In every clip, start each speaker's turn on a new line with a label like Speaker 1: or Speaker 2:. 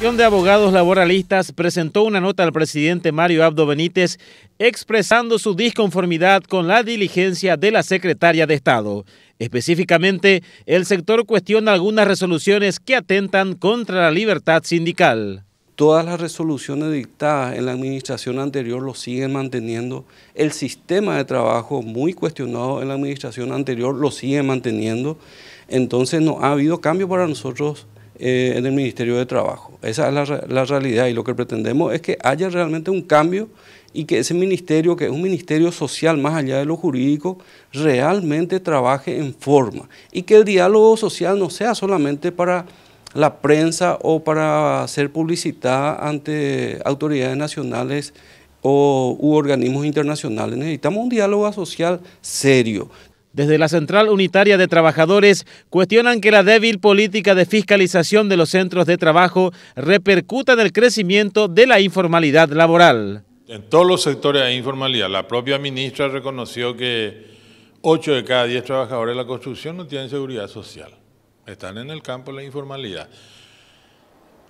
Speaker 1: Asociación de Abogados Laboralistas presentó una nota al presidente Mario Abdo Benítez expresando su disconformidad con la diligencia de la secretaria de Estado. Específicamente, el sector cuestiona algunas resoluciones que atentan contra la libertad
Speaker 2: sindical. Todas las resoluciones dictadas en la administración anterior lo siguen manteniendo. El sistema de trabajo muy cuestionado en la administración anterior lo sigue manteniendo. Entonces no ha habido cambio para nosotros eh, en el Ministerio de Trabajo. Esa es la, realidad y lo que pretendemos es que haya realmente un cambio y que ese ministerio, que es un ministerio social más allá de lo jurídico, realmente trabaje en forma y que el diálogo social no sea solamente para la prensa o para ser publicitada ante autoridades nacionales o u organismos internacionales. Necesitamos un diálogo social serio, desde la Central Unitaria de
Speaker 1: Trabajadores cuestionan que la débil política de fiscalización de los centros de trabajo repercuta en el crecimiento de la informalidad laboral.
Speaker 3: En todos los sectores hay informalidad. La propia ministra reconoció que 8 de cada 10 trabajadores de la construcción no tienen seguridad social. Están en el campo de la informalidad.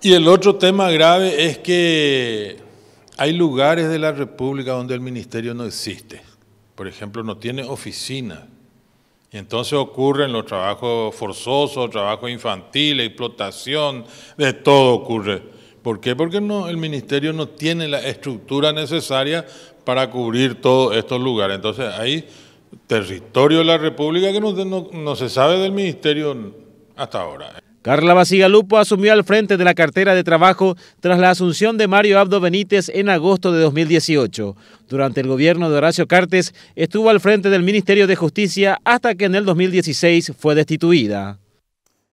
Speaker 3: Y el otro tema grave es que hay lugares de la República donde el ministerio no existe. Por ejemplo, no tiene oficina y entonces ocurren los trabajos forzosos, trabajos infantiles, explotación, de todo ocurre. ¿Por qué? Porque no, el ministerio no tiene la estructura necesaria para cubrir todos estos lugares. Entonces hay territorio de la República que no se sabe del ministerio hasta ahora.
Speaker 1: Carla Basigalupo asumió al frente de la cartera de trabajo tras la asunción de Mario Abdo Benítez en agosto de 2018. Durante el gobierno de Horacio Cartes estuvo al frente del Ministerio de Justicia hasta que en el 2016 fue destituida.